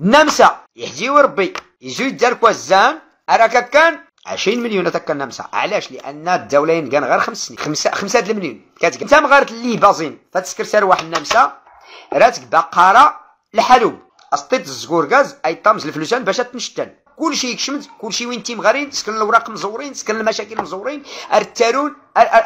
نمسا يحجي وربي يجي دار كوزان اراك كان 20 مليون تاكا النمسا علاش لان الدوله ينقان غير خمس سنين خمسه خمسه المليون كاتك انت مغارت اللي بازين سير واحد النمسا راتك بقره الحلوب اسطيت الزكور غاز اي طامز الفلوسان باش تنشتن كلشي يكشمت كلشي وين تيم غارين سكن الاوراق مزورين سكن المشاكل مزورين ارتارون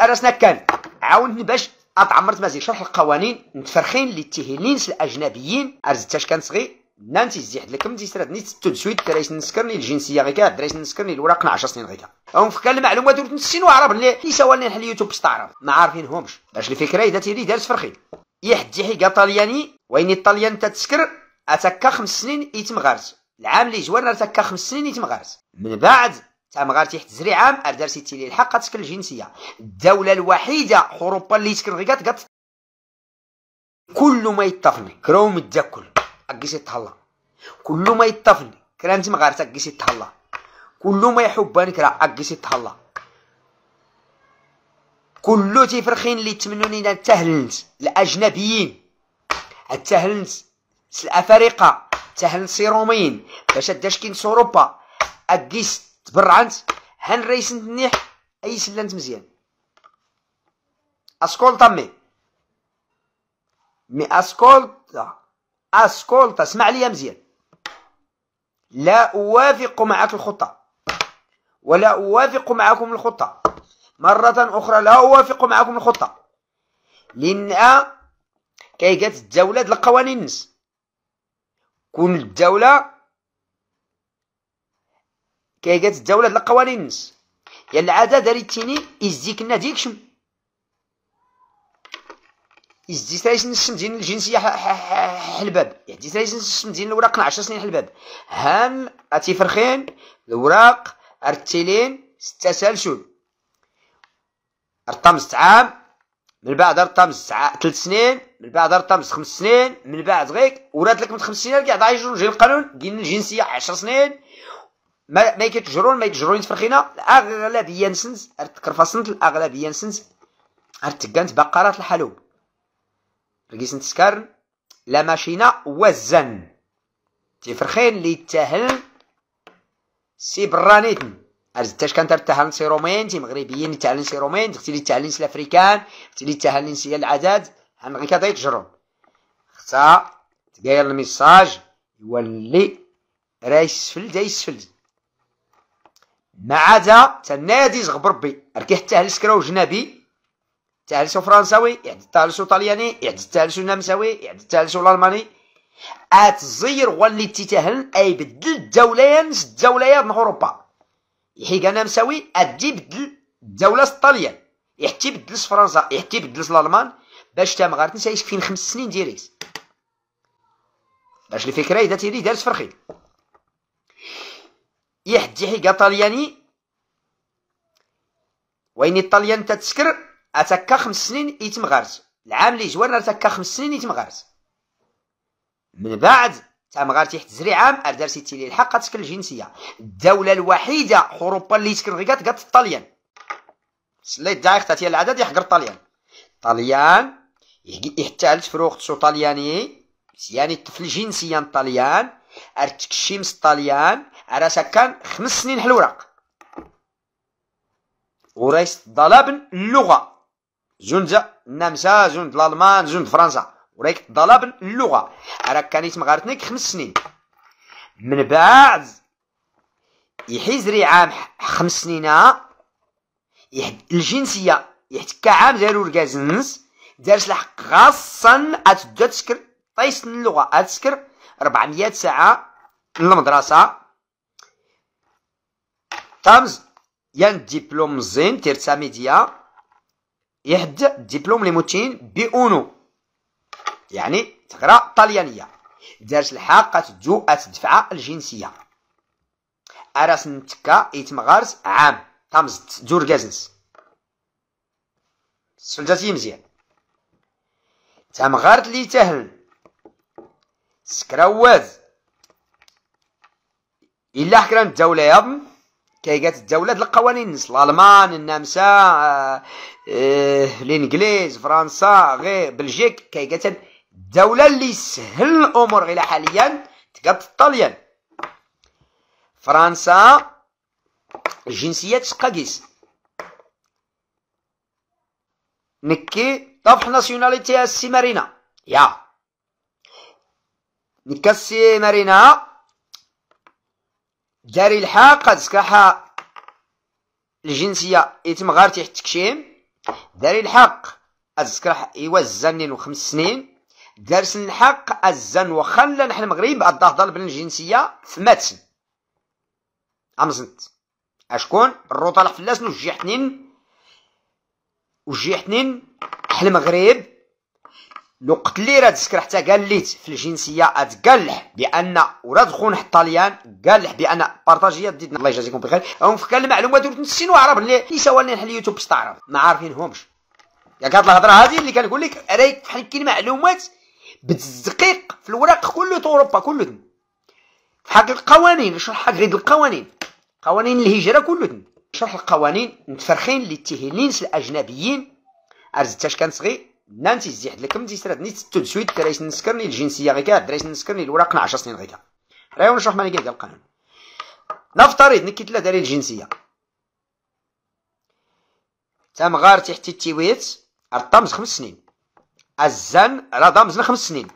راسنا كان عاونتني باش اطعمرت مازال شرح القوانين متفرخين اللي تهلين الاجنبيين ارزتاش كان صغير نانتي زيحد لكم دي تيسراد نيت تود سويت كرايس نسكرني الجنسيه غير كاد نسكرني الوراق 10 سنين غير هم كل المعلومات ولت نسين وعرب اللي لي نحل حل يوتيوب بستعرب ما عارفينهمش باش الفكره اذا تيري دارت فرخي يحد حيكا طالياني وين الطاليان تتسكر اتكا خمس سنين يتمغارت العام اللي جوارنا اتكا خمس سنين يتمغارت من بعد مغارتي حتى زري عام اردار سيتي لي الحق تسكر الجنسيه الدوله الوحيده اوروبا اللي تسكر غير كل ما يتفني كروم الدكل أجيسيت هلا كل ما يتفني كلامتي ما غارس أجيسيت هلا كل ما يحبني كلا أجيسيت هلا كل تيفرخين اللي تمنوني إلى التهلنت الأجنبيين التهلنس الأفارقة تهلنت سيرومين باش أداش كين سوروبا أجيس تبرعنت هن رئيس نيح أي سلنت مزيان أسكول طمي مي أسكول أسكولتا اسمع لي مزيان لا أوافق معك الخطة ولا أوافق معكم الخطة مرة أخرى لا أوافق معكم الخطة لأن كي جات الدولة القوانين نس كون الدولة كي جات الدولة القوانين نس يا يعني العادة داريتيني إزيك ديكشم يزدي تايسن ديال الجنسيه حلباب يزدي تايسن ديال الوراق 10 سنين حلباب هان أتيفرخين الوراق أرتيلين ستة سالشون رطمز عام من بعد رطمز ثلاث سنين من بعد رطمز خمس سنين من بعد غيك ولاد لك من خمس سنين كاع يجرون جاي القانون ديال الجنسيه 10 سنين ما ما كيتجرون ما يتجرون يتفرخينا الاغلبيه نسنس تكرفصنت الاغلبيه نسنس ارتكانت بقرات الحلوب لقيسن تسكر لا ماشينا وزن تفرخين لي تاهل سي برانيتن ارزتاش كانت تاهل سي رومين تي مغربيين تهل سي رومين تختي لي تهل سي افريكان تختي لي تهل سي العدد هان غي كضيت جرون اختا تقايل الميساج يولي رايس فل دايس فل ما عدا تنادي زغبربي ركي حتى هل سكراو جنابي تعالسو فرنساوي يعد تعالسو طلياني يعد تعالسو نمساوي يعد تعالسو الالماني اتزير واللي تتهن اي بدل الدوليان الدوليات من اوروبا يحيق نمساوي مساوي ادي بدل الدوله الطليان يحتي بدل فرنسا يحتي بدل الالمان باش تا مغار نسايش فين خمس سنين ديريكت باش الفكره اذا تيري دارس فرخي يحتي حيقه طلياني وين الطليان تتسكر اتاكا خمس سنين يتم غارت العام اللي جوارنا اتاكا خمس سنين يتم غارت من بعد تم حتى زري عام اردار سيتي لي الحق تسكن الجنسيه الدوله الوحيده اوروبا اللي تسكن غيكات قات الطليان سليت دايخ تاتي العدد يحقر الطليان طليان يحتالت فروخت سو طلياني يعني الطفل جنسيا طليان ارتك الشمس طليان على سكان خمس سنين حلوراق ورايس طلب اللغه جند النمسا جند الالمان جند فرنسا وراك طلب اللغه راك كانت مغارتنك خمس سنين من بعد يحيزري عام خمس سنين الجنسيه يحتك عام دارو ركازنس دارت الحق خاصا اتبدا تسكر طيس اللغه اتسكر 400 ساعه للمدرسه تامز يان ديبلوم زين تيرتا ميديا يهدأ ديبلوم ليموتين بأونو يعني تقرا طاليانية دارت الحاقه تدو اتدفع الجنسيه اراس نتكا يتمغارس عام طامز دور كازنس سلداتي مزيان تمغارت لي تهل سكراواز الا حكرا الدوله ابن كي جات الدولة القوانين نص الألمان النمسا آه آه الإنجليز فرنسا غير بلجيك كي جات الدولة اللي سهل الأمور غير حاليا تقات الطليان فرنسا الجنسية تسقاكيس نكي طفح ناسيوناليتي السي مارينا يا نكا السي مارينا داري الحاق قد الجنسية يتم غارتي تحت تكشيم داري الحق أزكح إيوا الزن وخمس سنين دارس الحق الزن وخلا نحن المغرب الضهضل الجنسية في ماتسن أمزنت أشكون الروطة الحفلاس وجيحتنين وجيحتنين المغرب لو قتلي راه تسكر حتى قاليت في الجنسيه اتقالح بان وراد خونا حتى الطليان قالح بان بارطاجيه ديتنا الله يجازيكم بخير هم في كان المعلومات ولات نسين وعرب اللي يسوى لنا نحل اليوتيوب باش تعرف ما عارفينهمش ياك هاد الهضره هادي اللي كنقول لك راهي فحال كاين معلومات بالدقيق في الوراق كله اوروبا كله حق القوانين حق غير القوانين قوانين الهجره كله شرح القوانين متفرخين اللي تهلينس الاجنبيين ارزتاش كان صغير نانتي زيحد لكم دي تيسراد نيت ستو سويت كرايس نسكرني الجنسيه غير درايس نسكرني الوراق 10 سنين غير راهي نشرح مالي كاع القانون نفترض نكيت تلا داري الجنسيه تا غار تحت التويت الطمز خمس سنين الزن راه خمس سنين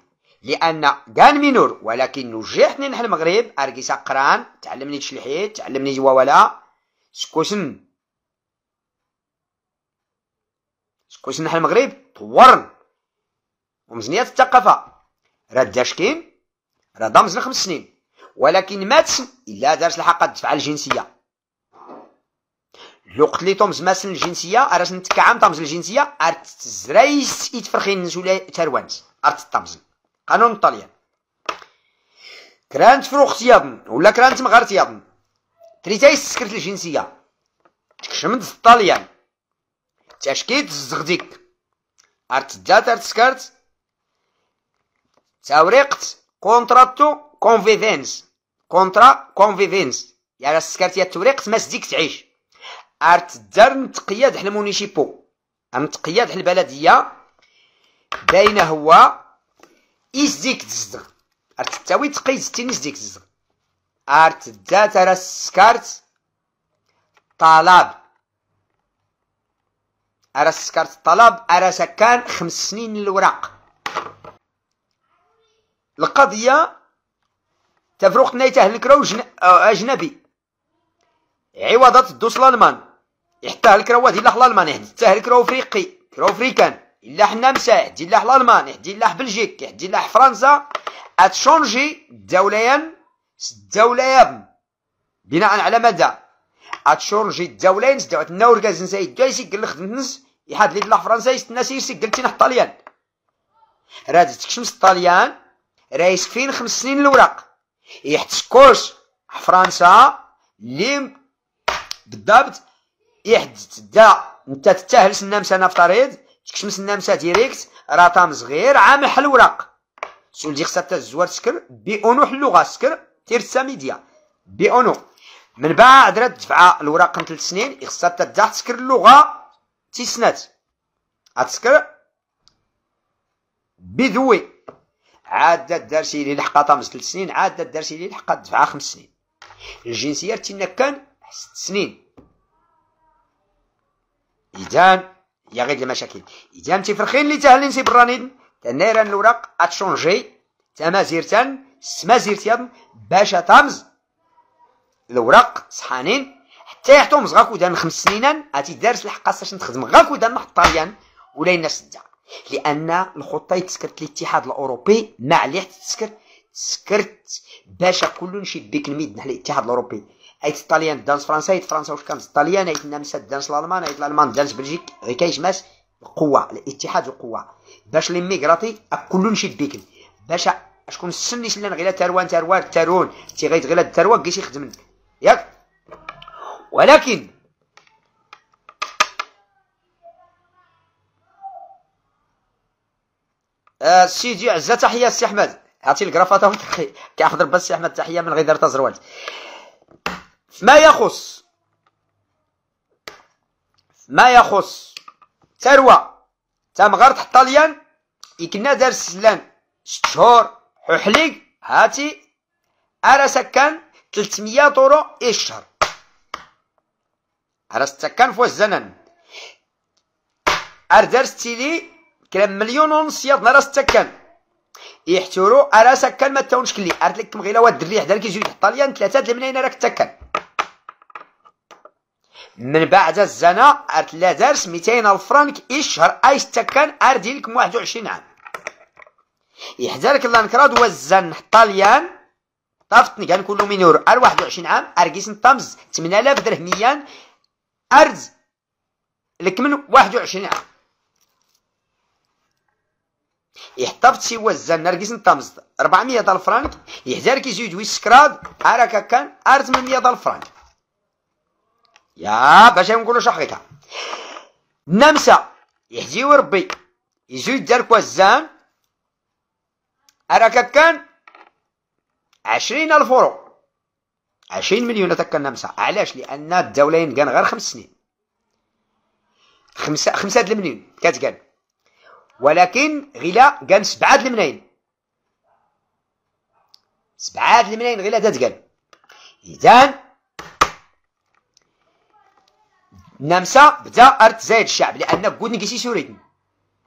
لان كان مينور ولكن نجحتني نحل المغرب ارقيسا قران تعلمني تشلحيت تعلمني ولا سكوسن شكون نحى المغرب طورن ومزنيات الثقافة راه داشكين راه دامزن خمس سنين ولكن ما تسن الا دارت الحق تدفع الجنسيه الوقت اللي طمز ماسن الجنسيه ارس نتكعم طامز الجنسيه ارت زرايس يتفرخين ولا تروانس ارت طمزن قانون الطليان كرانت فروخ يابن ولا كرانت مغارت يابن تريتاي سكرت الجنسيه تكشمت الطليان تاشكيت الزغديك ارتدات ارتسكرت توريقت كونتراتو كونفيفينس كونترا كونفيفينس يعني السكرت يا توريقت ماس ديك تعيش دار نتقياد حنا مونيشيبو نتقياد حنا البلديه داينه هو إيس ديك تزدغ تاوي تقيد تينيس ديك تزدغ ارتدا ترى السكارت طلب أرى سكرت الطلب أرى سكان خمس سنين الوراق القضية تفرق نايته الكرا آه، أجنبي عوضت دوس الألمان حتى الكرا ديال لاح الألمان حتى الكرا أفريقي كرا أفريكان إلا حنا مساح ديال لاح الألمان ديال لاح بلجيك ديال لاح فرنسا أتشونجي الدوليان دوليا بناء على مدى أتشونجي الدوليان دوليا النور كازن جايسي قال خدمت نس يحاد لي دلاح فرنسا الناس سير سجل تينا الطليان راد تكشم الطليان رايس فين خمس سنين الوراق يحتسكوش فرنسا ليم بالضبط يحد دا انت تتاهل سنه مسانا فريض تكشم سنه مسا ديريكت راه طام صغير عام حل الوراق سول دي حتى الزوار سكر بي اونو حلوغا سكر تيرتا ميديا بي اونو من بعد راه دفعه الوراق من ثلاث سنين خصها تدفع تسكر اللغه تيسنات اتسكر بذوي عاد دار اللي ليل حقا طامز ثلاث سنين عاد دار اللي ليل دفعها خمس سنين الجنسيه تينا كان ست سنين اذا يا غير المشاكل اذا تفرخين اللي تاهلين سي برانيد تنيرا الوراق اتشونجي تمازيرتان سمازيرتان باشا تامز الوراق صحانين تيحتو مزغاك ودان خمس سنين اتي دارس الحقاس باش نخدم غاكو ودان نحط طاليان ولا الناس سدة لان الخطه يتسكرت الاتحاد الاوروبي ما عليه تسكر تسكرت باش كل شيء بك الميد نحل الاتحاد الاوروبي ايت طاليان دانس فرنسا ايت فرنسا واش كانت طاليان ايت النمسا دانس الالمان ايت الالمان دانس بلجيك غير ماس القوه الاتحاد القوه باش لي ميغراتي كل شيء بك باش شكون السني سلان غير تروان تروان تارون تي غير تروان كيش يخدم ياك ولكن آه، السي جي عزه تحيه السي احمد عرفتي الكرافطه كيحضر بس السي احمد تحيه من غير تزروالت فيما يخص ما يخص ثروه تمغرت تحط طاليان يكنا دار السلان ست شهور حليق هاتي ارا سكان 300 طرو الشهر هرست سكان فوز زنن اردار ستيلي كلام مليون ونص ياض نرى تكان يحتورو ارى سكان ما تاونش كلي ارد لك مغيلة واد الريح دار كيجري طاليان ثلاثه د المنين راك تكن من بعد الزنا ارد لا دارس الفرانك فرانك الشهر أي تكن اردي لك 21 عام يحذرك الله نكراد وزن طاليان طافتني كان كله مينور ار 21 عام ارجيس طمز 8000 درهميان أرز لك واحد وعشرين عام يحتفظ سي وزان نرجس نتامز 400 دال فرانك يحزار كي ويسكراد أراك كان أرز من 100 دال فرانك يا باش نقولوا شحيتها نمسا يحجيو وربي يزيد دارك وزان أراك كان عشرين ألف يورو 20 مليون النمسا علاش لان الدوله ينقال غير خمس سنين خمسة خمسة المليون كتقال ولكن غلا كان سبعة الملايين سبعة الملايين غلا تتقال اذا نمسا بدا ارت زايد الشعب لان كود نكيسي سوريتن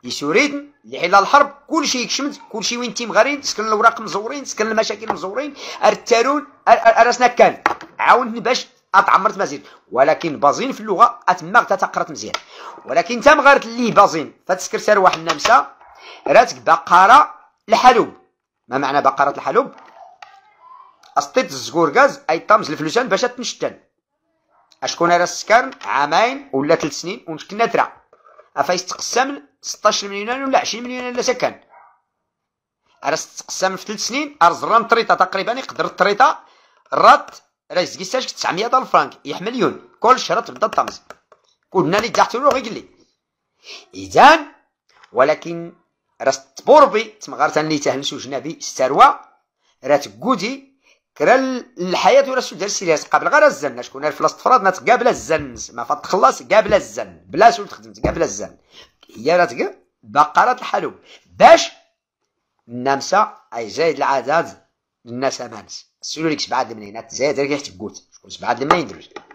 يسوريدن على الحرب كل شيء يكشمت كل شيء وين تيم غارين سكن الاوراق مزورين سكن المشاكل مزورين ارتارون ارسنا كان عاونتني باش اتعمرت مزيد ولكن بازين في اللغه اتما تتقرت مزيان ولكن تم غارت اللي بازين فتسكر سار واحد النمسا راتك بقره الحلوب ما معنى بقره الحلوب اسطيت الزكوركاز اي طامز الفلوسان باش تنشتن اشكون راه السكر عامين ولا ثلاث سنين ونشكنا ترا تقسم 16 مليون ولا 20 مليون ولا سكن ارس تقسم في ثلاث سنين ارز طريطه تقريبا يقدر الطريطه رات راه يزكي 900 الف فرانك يحمل يون كل شهر تبدا طمز قلنا لي تحت له غير قلي اذا ولكن راس تبوربي تمغارتان لي تهنسو جنابي الثروه راه تكودي كرا الحياه ولا شو ديال السيلاس قبل غير الزن شكون في فراد تقابل الزن ما فتخلص قابل الزن بلا سول تخدم قابل الزن هي راه بقره الحلوب باش النمسا اي زايد العدد الناس امانس سولو ليك سبعه دمنينات منين زايد راه كيحتبوت شكون سبعه دمنين ما